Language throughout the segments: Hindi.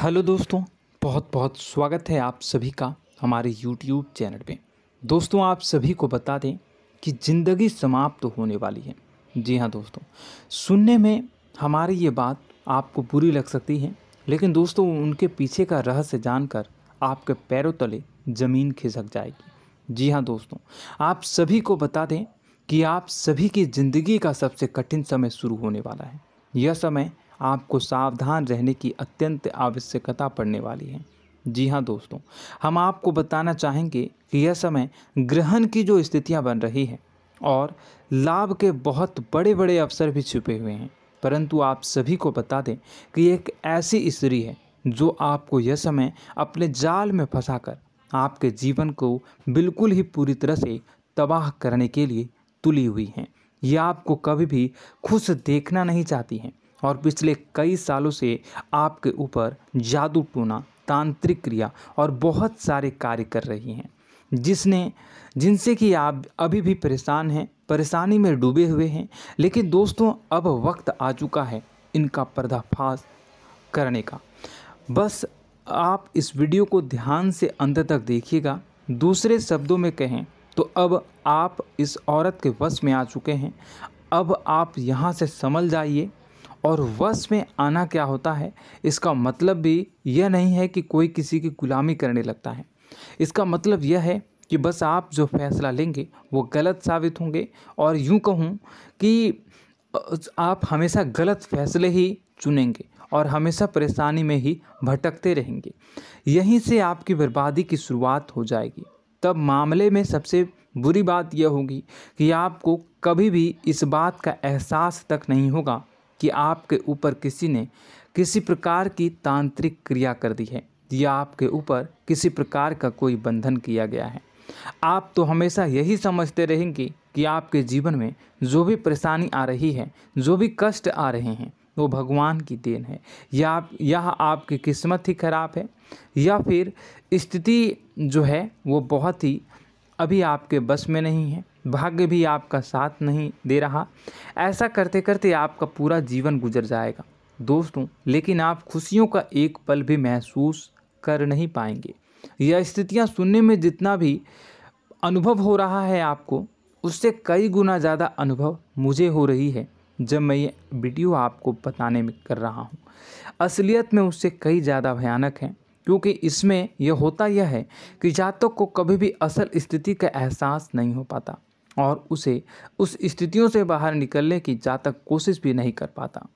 हेलो दोस्तों बहुत बहुत स्वागत है आप सभी का हमारे यूट्यूब चैनल पे दोस्तों आप सभी को बता दें कि ज़िंदगी समाप्त तो होने वाली है जी हाँ दोस्तों सुनने में हमारी ये बात आपको बुरी लग सकती है लेकिन दोस्तों उनके पीछे का रहस्य जानकर आपके पैरों तले ज़मीन खिसक जाएगी जी हाँ दोस्तों आप सभी को बता दें कि आप सभी की ज़िंदगी का सबसे कठिन समय शुरू होने वाला है यह समय आपको सावधान रहने की अत्यंत आवश्यकता पड़ने वाली है जी हाँ दोस्तों हम आपको बताना चाहेंगे कि यह समय ग्रहण की जो स्थितियाँ बन रही है और लाभ के बहुत बड़े बड़े अवसर भी छुपे हुए हैं परंतु आप सभी को बता दें कि एक ऐसी स्त्री है जो आपको यह समय अपने जाल में फंसाकर आपके जीवन को बिल्कुल ही पूरी तरह से तबाह करने के लिए तुली हुई हैं यह आपको कभी भी खुश देखना नहीं चाहती हैं और पिछले कई सालों से आपके ऊपर जादू टोना तांत्रिक क्रिया और बहुत सारे कार्य कर रही हैं जिसने जिनसे कि आप अभी भी परेशान हैं परेशानी में डूबे हुए हैं लेकिन दोस्तों अब वक्त आ चुका है इनका पर्दाफाश करने का बस आप इस वीडियो को ध्यान से अंत तक देखिएगा दूसरे शब्दों में कहें तो अब आप इस औरत के वश में आ चुके हैं अब आप यहाँ से संभल जाइए और वश में आना क्या होता है इसका मतलब भी यह नहीं है कि कोई किसी की गुलामी करने लगता है इसका मतलब यह है कि बस आप जो फैसला लेंगे वो गलत साबित होंगे और यूँ कहूँ कि आप हमेशा गलत फैसले ही चुनेंगे और हमेशा परेशानी में ही भटकते रहेंगे यहीं से आपकी बर्बादी की शुरुआत हो जाएगी तब मामले में सबसे बुरी बात यह होगी कि आपको कभी भी इस बात का एहसास तक नहीं होगा कि आपके ऊपर किसी ने किसी प्रकार की तांत्रिक क्रिया कर दी है या आपके ऊपर किसी प्रकार का कोई बंधन किया गया है आप तो हमेशा यही समझते रहेंगे कि आपके जीवन में जो भी परेशानी आ रही है जो भी कष्ट आ रहे हैं वो भगवान की देन है या आप यह आपकी किस्मत ही खराब है या फिर स्थिति जो है वो बहुत ही अभी आपके बस में नहीं है भाग्य भी आपका साथ नहीं दे रहा ऐसा करते करते आपका पूरा जीवन गुजर जाएगा दोस्तों लेकिन आप खुशियों का एक पल भी महसूस कर नहीं पाएंगे यह स्थितियाँ सुनने में जितना भी अनुभव हो रहा है आपको उससे कई गुना ज़्यादा अनुभव मुझे हो रही है जब मैं ये वीडियो आपको बताने में कर रहा हूँ असलियत में उससे कई ज़्यादा भयानक है क्योंकि इसमें यह होता यह है कि जातक को कभी भी असल स्थिति का एहसास नहीं हो पाता और उसे उस स्थितियों से बाहर निकलने की जातक कोशिश भी नहीं कर पाता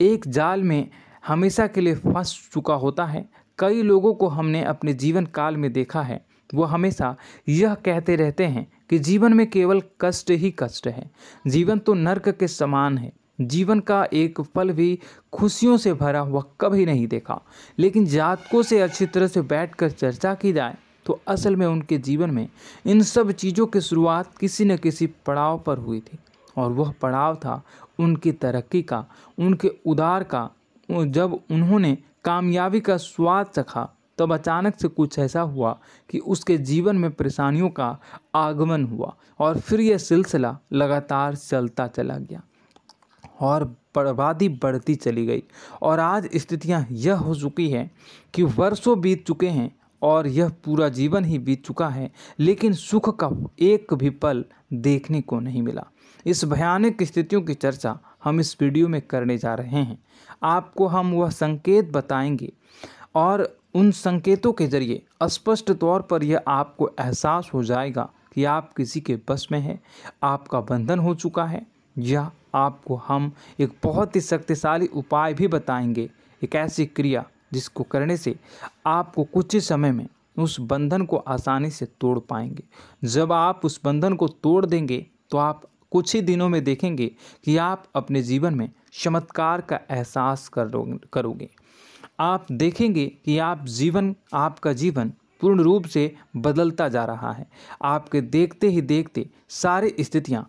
एक जाल में हमेशा के लिए फंस चुका होता है कई लोगों को हमने अपने जीवन काल में देखा है वो हमेशा यह कहते रहते हैं कि जीवन में केवल कष्ट ही कष्ट है जीवन तो नर्क के समान है जीवन का एक पल भी खुशियों से भरा हुआ कभी नहीं देखा लेकिन जातकों से अच्छी तरह से बैठकर चर्चा की जाए तो असल में उनके जीवन में इन सब चीज़ों की शुरुआत किसी न किसी पड़ाव पर हुई थी और वह पड़ाव था उनकी तरक्की का उनके उदार का जब उन्होंने कामयाबी का स्वाद चखा तब अचानक से कुछ ऐसा हुआ कि उसके जीवन में परेशानियों का आगमन हुआ और फिर यह सिलसिला लगातार चलता चला गया और बर्बादी बढ़ती चली गई और आज स्थितियां यह हो चुकी है कि वर्षों बीत चुके हैं और यह पूरा जीवन ही बीत चुका है लेकिन सुख का एक भी पल देखने को नहीं मिला इस भयानक स्थितियों की चर्चा हम इस वीडियो में करने जा रहे हैं आपको हम वह संकेत बताएंगे और उन संकेतों के जरिए स्पष्ट तौर पर यह आपको एहसास हो जाएगा कि आप किसी के बस में हैं आपका बंधन हो चुका है या आपको हम एक बहुत ही शक्तिशाली उपाय भी बताएंगे एक ऐसी क्रिया जिसको करने से आपको कुछ ही समय में उस बंधन को आसानी से तोड़ पाएंगे जब आप उस बंधन को तोड़ देंगे तो आप कुछ ही दिनों में देखेंगे कि आप अपने जीवन में चमत्कार का एहसास कर करोगे आप देखेंगे कि आप जीवन आपका जीवन पूर्ण रूप से बदलता जा रहा है आपके देखते ही देखते सारी स्थितियाँ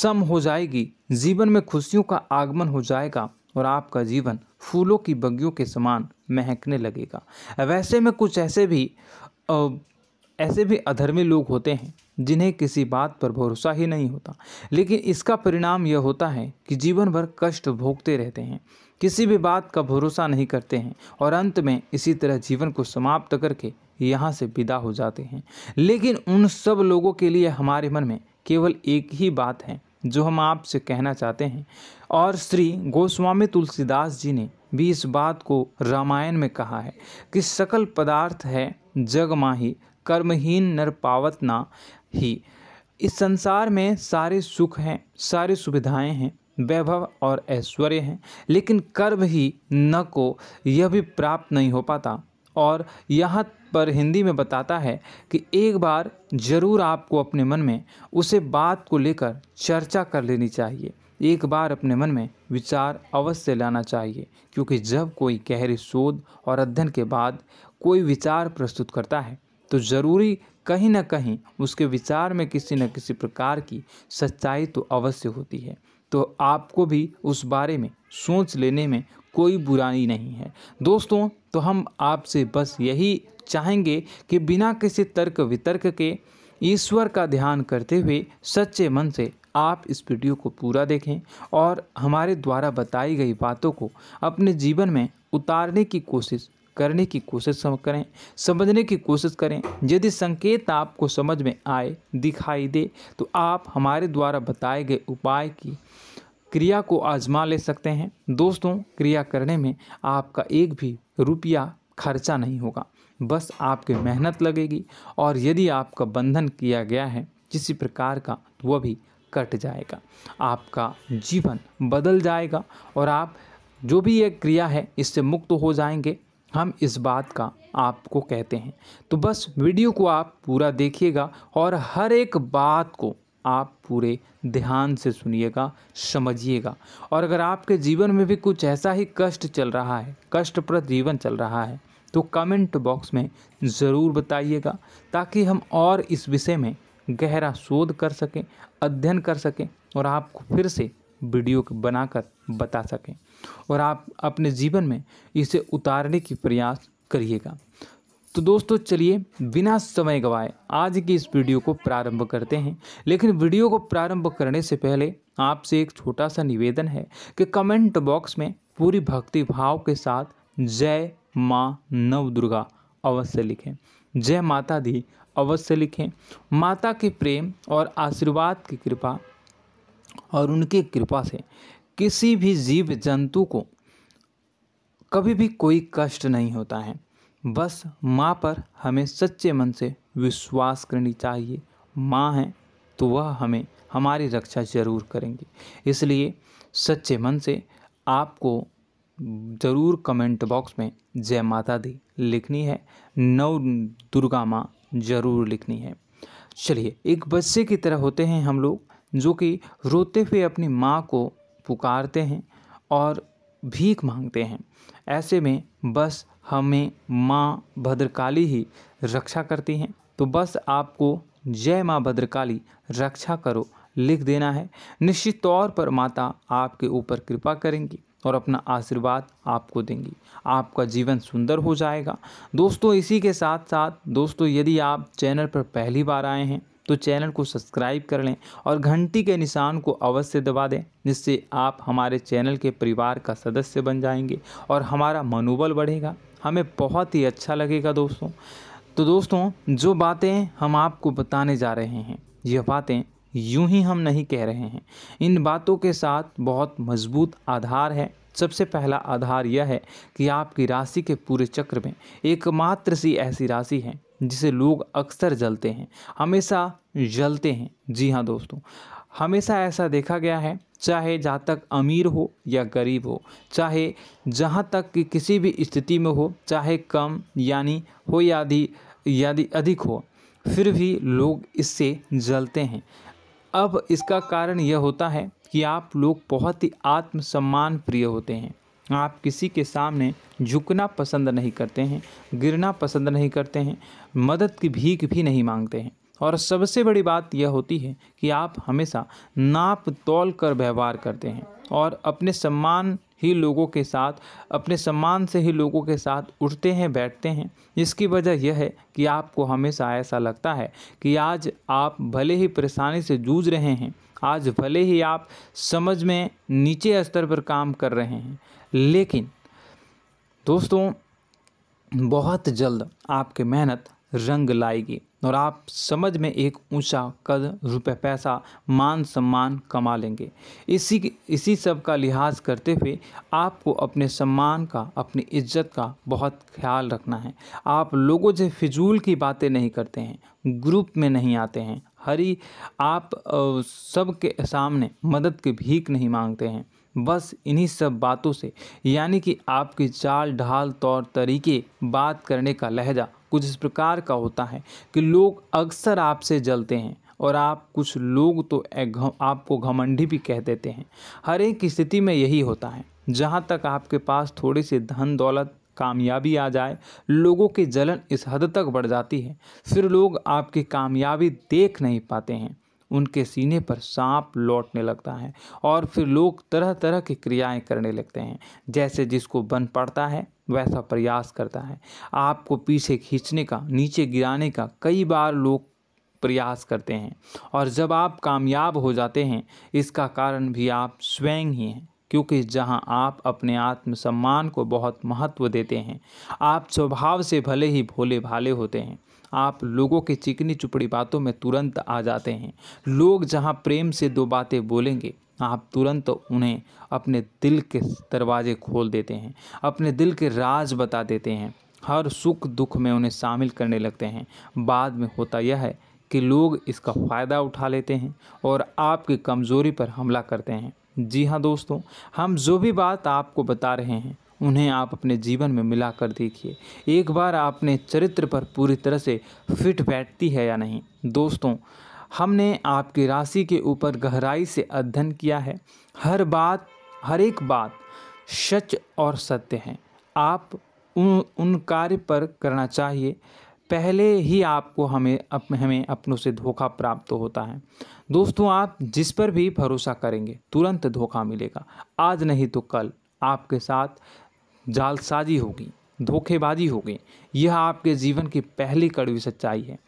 सम हो जाएगी जीवन में खुशियों का आगमन हो जाएगा और आपका जीवन फूलों की बगियों के समान महकने लगेगा वैसे में कुछ ऐसे भी ऐसे भी अधर्मी लोग होते हैं जिन्हें किसी बात पर भरोसा ही नहीं होता लेकिन इसका परिणाम यह होता है कि जीवन भर कष्ट भोगते रहते हैं किसी भी बात का भरोसा नहीं करते हैं और अंत में इसी तरह जीवन को समाप्त करके यहाँ से विदा हो जाते हैं लेकिन उन सब लोगों के लिए हमारे मन में केवल एक ही बात है जो हम आपसे कहना चाहते हैं और श्री गोस्वामी तुलसीदास जी ने भी इस बात को रामायण में कहा है कि सकल पदार्थ है जग माही कर्महीन नर पावत ना ही इस संसार में सारे सुख हैं सारी सुविधाएं हैं वैभव और ऐश्वर्य हैं लेकिन कर्म ही न को यह भी प्राप्त नहीं हो पाता और यहाँ पर हिंदी में बताता है कि एक बार ज़रूर आपको अपने मन में उसे बात को लेकर चर्चा कर लेनी चाहिए एक बार अपने मन में विचार अवश्य लाना चाहिए क्योंकि जब कोई गहरी शोध और अध्ययन के बाद कोई विचार प्रस्तुत करता है तो ज़रूरी कहीं ना कहीं उसके विचार में किसी न किसी प्रकार की सच्चाई तो अवश्य होती है तो आपको भी उस बारे में सोच लेने में कोई बुराई नहीं है दोस्तों तो हम आपसे बस यही चाहेंगे कि बिना किसी तर्क वितर्क के ईश्वर का ध्यान करते हुए सच्चे मन से आप इस वीडियो को पूरा देखें और हमारे द्वारा बताई गई बातों को अपने जीवन में उतारने की कोशिश करने की कोशिश करें समझने की कोशिश करें यदि संकेत आपको समझ में आए दिखाई दे तो आप हमारे द्वारा बताए गए उपाय की क्रिया को आजमा ले सकते हैं दोस्तों क्रिया करने में आपका एक भी रुपया खर्चा नहीं होगा बस आपकी मेहनत लगेगी और यदि आपका बंधन किया गया है किसी प्रकार का तो वह भी कट जाएगा आपका जीवन बदल जाएगा और आप जो भी ये क्रिया है इससे मुक्त हो जाएंगे हम इस बात का आपको कहते हैं तो बस वीडियो को आप पूरा देखिएगा और हर एक बात को आप पूरे ध्यान से सुनिएगा समझिएगा और अगर आपके जीवन में भी कुछ ऐसा ही कष्ट चल रहा है कष्टप्रद जीवन चल रहा है तो कमेंट बॉक्स में ज़रूर बताइएगा ताकि हम और इस विषय में गहरा शोध कर सकें अध्ययन कर सकें और आपको फिर से वीडियो बनाकर बता सकें और आप अपने जीवन में इसे उतारने की प्रयास करिएगा तो दोस्तों चलिए बिना समय गवाए आज की इस वीडियो को प्रारंभ करते हैं लेकिन वीडियो को प्रारंभ करने से पहले आपसे एक छोटा सा निवेदन है कि कमेंट बॉक्स में पूरी भक्ति भाव के साथ जय माँ नव दुर्गा अवश्य लिखें जय माता दी अवश्य लिखें माता के प्रेम और आशीर्वाद की कृपा और उनके कृपा से किसी भी जीव जंतु को कभी भी कोई कष्ट नहीं होता है बस माँ पर हमें सच्चे मन से विश्वास करनी चाहिए माँ हैं तो वह हमें हमारी रक्षा ज़रूर करेंगी इसलिए सच्चे मन से आपको ज़रूर कमेंट बॉक्स में जय माता दी लिखनी है नव दुर्गा माँ ज़रूर लिखनी है चलिए एक बच्चे की तरह होते हैं हम लोग जो कि रोते हुए अपनी माँ को पुकारते हैं और भीख मांगते हैं ऐसे में बस हमें माँ भद्रकाली ही रक्षा करती हैं तो बस आपको जय माँ भद्रकाली रक्षा करो लिख देना है निश्चित तौर पर माता आपके ऊपर कृपा करेंगी और अपना आशीर्वाद आपको देंगी आपका जीवन सुंदर हो जाएगा दोस्तों इसी के साथ साथ दोस्तों यदि आप चैनल पर पहली बार आए हैं तो चैनल को सब्सक्राइब कर लें और घंटी के निशान को अवश्य दबा दें जिससे आप हमारे चैनल के परिवार का सदस्य बन जाएंगे और हमारा मनोबल बढ़ेगा हमें बहुत ही अच्छा लगेगा दोस्तों तो दोस्तों जो बातें हम आपको बताने जा रहे हैं यह बातें यूं ही हम नहीं कह रहे हैं इन बातों के साथ बहुत मजबूत आधार है सबसे पहला आधार यह है कि आपकी राशि के पूरे चक्र में एकमात्र सी ऐसी राशि है जिसे लोग अक्सर जलते हैं हमेशा जलते हैं जी हाँ दोस्तों हमेशा ऐसा देखा गया है चाहे जहाँ तक अमीर हो या गरीब हो चाहे जहाँ तक कि किसी भी स्थिति में हो चाहे कम यानी हो या यादि अधिक हो फिर भी लोग इससे जलते हैं अब इसका कारण यह होता है कि आप लोग बहुत ही आत्मसम्मान प्रिय होते हैं आप किसी के सामने झुकना पसंद नहीं करते हैं गिरना पसंद नहीं करते हैं मदद की भीख भी नहीं मांगते हैं और सबसे बड़ी बात यह होती है कि आप हमेशा नाप तोल कर व्यवहार करते हैं और अपने सम्मान ही लोगों के साथ अपने सम्मान से ही लोगों के साथ उठते हैं बैठते हैं इसकी वजह यह है कि आपको हमेशा ऐसा लगता है कि आज आप भले ही परेशानी से जूझ रहे हैं आज भले ही आप समझ में नीचे स्तर पर काम कर रहे हैं लेकिन दोस्तों बहुत जल्द आपकी मेहनत रंग लाएगी और आप समझ में एक ऊंचा कद रुपए पैसा मान सम्मान कमा लेंगे इसी इसी सब का लिहाज करते हुए आपको अपने सम्मान का अपनी इज्जत का बहुत ख्याल रखना है आप लोगों से फिजूल की बातें नहीं करते हैं ग्रुप में नहीं आते हैं हरी आप सबके सामने मदद की भीख नहीं मांगते हैं बस इन्हीं सब बातों से यानी कि आपकी चाल ढाल तौर तरीके बात करने का लहजा कुछ इस प्रकार का होता है कि लोग अक्सर आपसे जलते हैं और आप कुछ लोग तो आपको घमंडी भी कह देते हैं हर एक स्थिति में यही होता है जहाँ तक आपके पास थोड़ी सी धन दौलत कामयाबी आ जाए लोगों की जलन इस हद तक बढ़ जाती है फिर लोग आपकी कामयाबी देख नहीं पाते हैं उनके सीने पर सांप लौटने लगता है और फिर लोग तरह तरह की क्रियाएं करने लगते हैं जैसे जिसको बन पड़ता है वैसा प्रयास करता है आपको पीछे खींचने का नीचे गिराने का कई बार लोग प्रयास करते हैं और जब आप कामयाब हो जाते हैं इसका कारण भी आप स्वयं ही हैं क्योंकि जहां आप अपने आत्मसम्मान को बहुत महत्व देते हैं आप स्वभाव से भले ही भोले भाले होते हैं आप लोगों के चिकनी चुपड़ी बातों में तुरंत आ जाते हैं लोग जहाँ प्रेम से दो बातें बोलेंगे आप तुरंत उन्हें अपने दिल के दरवाजे खोल देते हैं अपने दिल के राज बता देते हैं हर सुख दुख में उन्हें शामिल करने लगते हैं बाद में होता यह है कि लोग इसका फ़ायदा उठा लेते हैं और आपकी कमज़ोरी पर हमला करते हैं जी हाँ दोस्तों हम जो भी बात आपको बता रहे हैं उन्हें आप अपने जीवन में मिला कर देखिए एक बार आपने चरित्र पर पूरी तरह से फिट बैठती है या नहीं दोस्तों हमने आपकी राशि के ऊपर गहराई से अध्ययन किया है हर बात हर एक बात सच और सत्य है आप उन उन कार्य पर करना चाहिए पहले ही आपको हमें अप, हमें अपनों से धोखा प्राप्त होता है दोस्तों आप जिस पर भी भरोसा करेंगे तुरंत धोखा मिलेगा आज नहीं तो कल आपके साथ जालसाजी होगी धोखेबाजी होगी यह आपके जीवन की पहली कड़वी सच्चाई है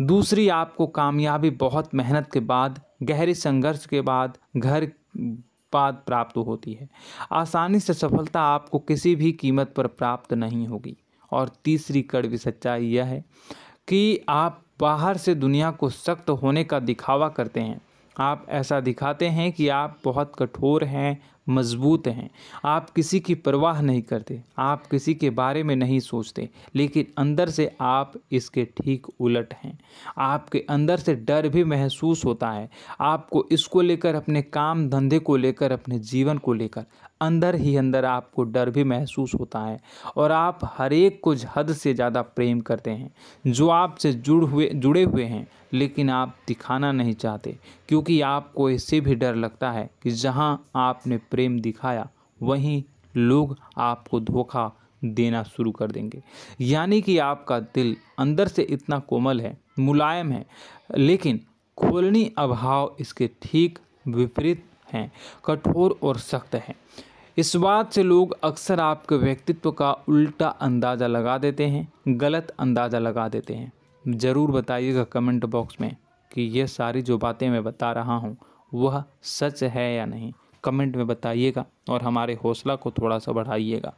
दूसरी आपको कामयाबी बहुत मेहनत के बाद गहरे संघर्ष के बाद घर बाद प्राप्त होती है आसानी से सफलता आपको किसी भी कीमत पर प्राप्त नहीं होगी और तीसरी कड़वी सच्चाई यह है कि आप बाहर से दुनिया को सख्त होने का दिखावा करते हैं आप ऐसा दिखाते हैं कि आप बहुत कठोर हैं मजबूत हैं आप किसी की परवाह नहीं करते आप किसी के बारे में नहीं सोचते लेकिन अंदर से आप इसके ठीक उलट हैं आपके अंदर से डर भी महसूस होता है आपको इसको लेकर अपने काम धंधे को लेकर अपने जीवन को लेकर अंदर ही अंदर आपको डर भी महसूस होता है और आप हर एक को हद से ज़्यादा प्रेम करते हैं जो आपसे जुड़ हुए जुड़े हुए हैं लेकिन आप दिखाना नहीं चाहते क्योंकि आपको इससे भी डर लगता है कि जहाँ आपने प्रेम दिखाया वहीं लोग आपको धोखा देना शुरू कर देंगे यानी कि आपका दिल अंदर से इतना कोमल है मुलायम है लेकिन खोलनी अभाव इसके ठीक विपरीत हैं कठोर और सख्त हैं इस बात से लोग अक्सर आपके व्यक्तित्व का उल्टा अंदाज़ा लगा देते हैं गलत अंदाज़ा लगा देते हैं ज़रूर बताइएगा कमेंट बॉक्स में कि यह सारी जो बातें मैं बता रहा हूँ वह सच है या नहीं कमेंट में बताइएगा और हमारे हौसला को थोड़ा सा बढ़ाइएगा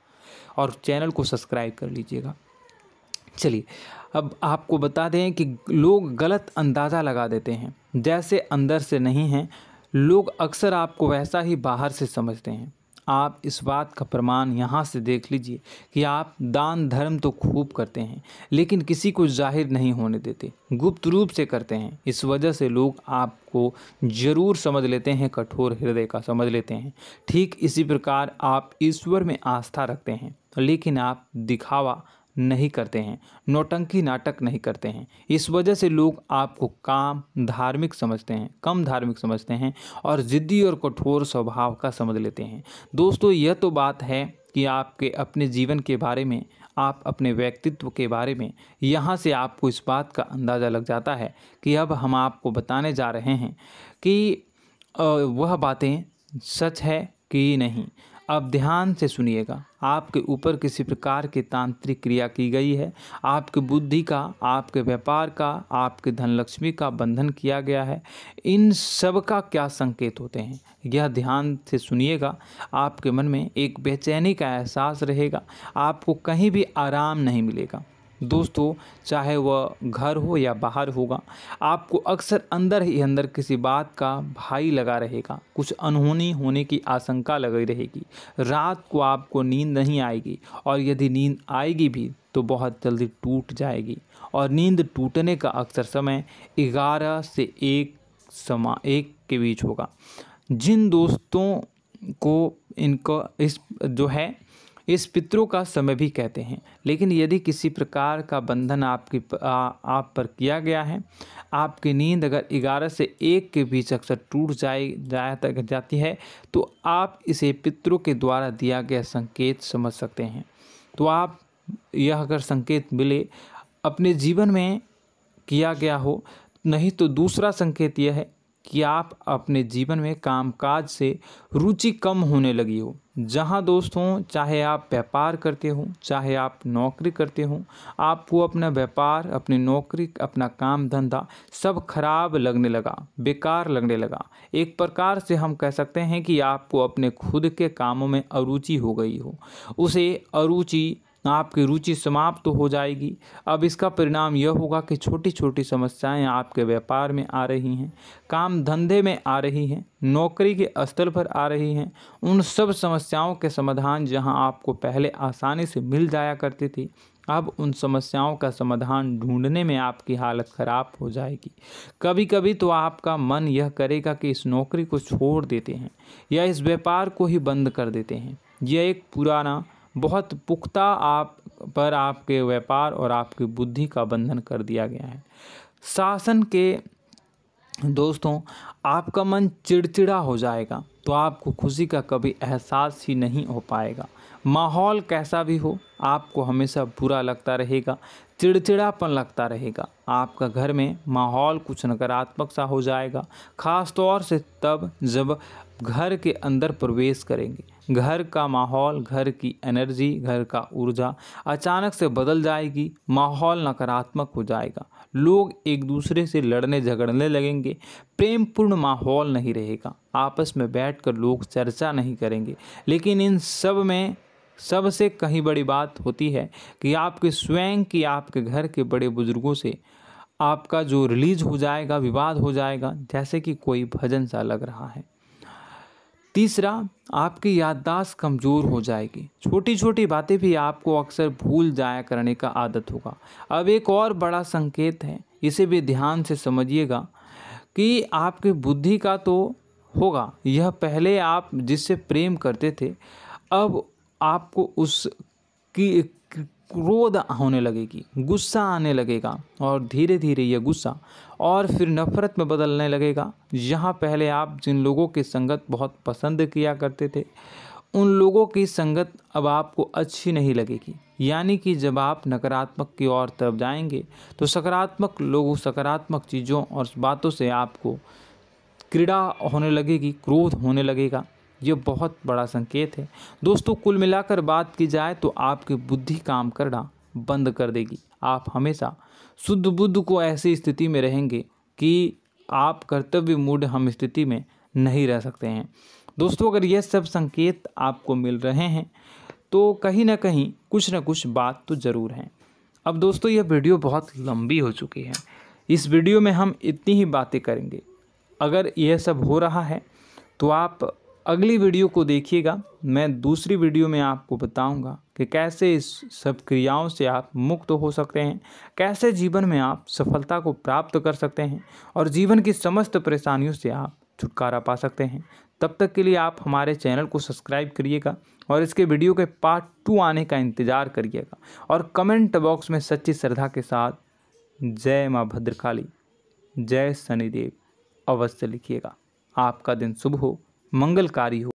और चैनल को सब्सक्राइब कर लीजिएगा चलिए अब आपको बता दें कि लोग गलत अंदाज़ा लगा देते हैं जैसे अंदर से नहीं हैं लोग अक्सर आपको वैसा ही बाहर से समझते हैं आप इस बात का प्रमाण यहाँ से देख लीजिए कि आप दान धर्म तो खूब करते हैं लेकिन किसी को जाहिर नहीं होने देते गुप्त रूप से करते हैं इस वजह से लोग आपको ज़रूर समझ लेते हैं कठोर हृदय का समझ लेते हैं ठीक इसी प्रकार आप ईश्वर में आस्था रखते हैं लेकिन आप दिखावा नहीं करते हैं नोटंकी नाटक नहीं करते हैं इस वजह से लोग आपको काम धार्मिक समझते हैं कम धार्मिक समझते हैं और ज़िद्दी और कठोर स्वभाव का समझ लेते हैं दोस्तों यह तो बात है कि आपके अपने जीवन के बारे में आप अपने व्यक्तित्व के बारे में यहाँ से आपको इस बात का अंदाज़ा लग जाता है कि अब हम आपको बताने जा रहे हैं कि वह बातें सच है कि नहीं अब ध्यान से सुनिएगा आपके ऊपर किसी प्रकार की तांत्रिक क्रिया की गई है आपकी बुद्धि का आपके व्यापार का आपके धनलक्ष्मी का बंधन किया गया है इन सब का क्या संकेत होते हैं यह ध्यान से सुनिएगा आपके मन में एक बेचैनी का एहसास रहेगा आपको कहीं भी आराम नहीं मिलेगा दोस्तों चाहे वह घर हो या बाहर होगा आपको अक्सर अंदर ही अंदर किसी बात का भाई लगा रहेगा कुछ अनहोनी होने की आशंका लगी रहेगी रात को आपको नींद नहीं आएगी और यदि नींद आएगी भी तो बहुत जल्दी टूट जाएगी और नींद टूटने का अक्सर समय ग्यारह से एक समा एक के बीच होगा जिन दोस्तों को इनको इस जो है इस पितरों का समय भी कहते हैं लेकिन यदि किसी प्रकार का बंधन आपकी आप पर किया गया है आपकी नींद अगर ग्यारह से एक के बीच अक्सर टूट जाए जाया तक जाती है तो आप इसे पितरों के द्वारा दिया गया संकेत समझ सकते हैं तो आप यह अगर संकेत मिले अपने जीवन में किया गया हो नहीं तो दूसरा संकेत यह है कि आप अपने जीवन में कामकाज से रुचि कम होने लगी हो जहाँ दोस्तों चाहे आप व्यापार करते हो चाहे आप नौकरी करते हो आपको अपना व्यापार अपनी नौकरी अपना काम धंधा सब खराब लगने लगा बेकार लगने लगा एक प्रकार से हम कह सकते हैं कि आपको अपने खुद के कामों में अरुचि हो गई हो उसे अरुचि आपकी रुचि समाप्त तो हो जाएगी अब इसका परिणाम यह होगा कि छोटी छोटी समस्याएं आपके व्यापार में आ रही हैं काम धंधे में आ रही हैं नौकरी के स्तर पर आ रही हैं उन सब समस्याओं के समाधान जहां आपको पहले आसानी से मिल जाया करती थी अब उन समस्याओं का समाधान ढूंढने में आपकी हालत ख़राब हो जाएगी कभी कभी तो आपका मन यह करेगा कि इस नौकरी को छोड़ देते हैं या इस व्यापार को ही बंद कर देते हैं यह एक पुराना बहुत पुख्ता आप पर आपके व्यापार और आपकी बुद्धि का बंधन कर दिया गया है शासन के दोस्तों आपका मन चिड़चिड़ा हो जाएगा तो आपको खुशी का कभी एहसास ही नहीं हो पाएगा माहौल कैसा भी हो आपको हमेशा बुरा लगता रहेगा चिड़चिड़ापन लगता रहेगा आपका घर में माहौल कुछ नकारात्मक सा हो जाएगा ख़ास तौर से तब जब घर के अंदर प्रवेश करेंगे घर का माहौल घर की एनर्जी घर का ऊर्जा अचानक से बदल जाएगी माहौल नकारात्मक हो जाएगा लोग एक दूसरे से लड़ने झगड़ने लगेंगे प्रेमपूर्ण माहौल नहीं रहेगा आपस में बैठकर लोग चर्चा नहीं करेंगे लेकिन इन सब में सबसे कहीं बड़ी बात होती है कि आपके स्वयं की आपके घर के बड़े बुजुर्गों से आपका जो रिलीज हो जाएगा विवाद हो जाएगा जैसे कि कोई भजन सा लग रहा है तीसरा आपकी याददाश्त कमज़ोर हो जाएगी छोटी छोटी बातें भी आपको अक्सर भूल जाया करने का आदत होगा अब एक और बड़ा संकेत है इसे भी ध्यान से समझिएगा कि आपकी बुद्धि का तो होगा यह पहले आप जिससे प्रेम करते थे अब आपको उस की क्रोध होने लगेगी गुस्सा आने लगेगा और धीरे धीरे ये गुस्सा और फिर नफ़रत में बदलने लगेगा यहाँ पहले आप जिन लोगों की संगत बहुत पसंद किया करते थे उन लोगों की संगत अब आपको अच्छी नहीं लगेगी यानी कि जब आप नकारात्मक की ओर तरफ जाएंगे तो सकारात्मक लोगों सकारात्मक चीज़ों और बातों से आपको क्रीड़ा होने लगेगी क्रोध होने लगेगा ये बहुत बड़ा संकेत है दोस्तों कुल मिलाकर बात की जाए तो आपकी बुद्धि काम करना बंद कर देगी आप हमेशा शुद्ध बुद्ध को ऐसी स्थिति में रहेंगे कि आप कर्तव्य मूड हम स्थिति में नहीं रह सकते हैं दोस्तों अगर ये सब संकेत आपको मिल रहे हैं तो कहीं ना कहीं कुछ ना कुछ बात तो ज़रूर है अब दोस्तों यह वीडियो बहुत लंबी हो चुकी है इस वीडियो में हम इतनी ही बातें करेंगे अगर यह सब हो रहा है तो आप अगली वीडियो को देखिएगा मैं दूसरी वीडियो में आपको बताऊंगा कि कैसे इस सब क्रियाओं से आप मुक्त हो सकते हैं कैसे जीवन में आप सफलता को प्राप्त कर सकते हैं और जीवन की समस्त परेशानियों से आप छुटकारा पा सकते हैं तब तक के लिए आप हमारे चैनल को सब्सक्राइब करिएगा और इसके वीडियो के पार्ट टू आने का इंतज़ार करिएगा और कमेंट बॉक्स में सच्ची श्रद्धा के साथ जय माँ भद्रकाली जय शनिदेव अवश्य लिखिएगा आपका दिन शुभ हो मंगलकारी हो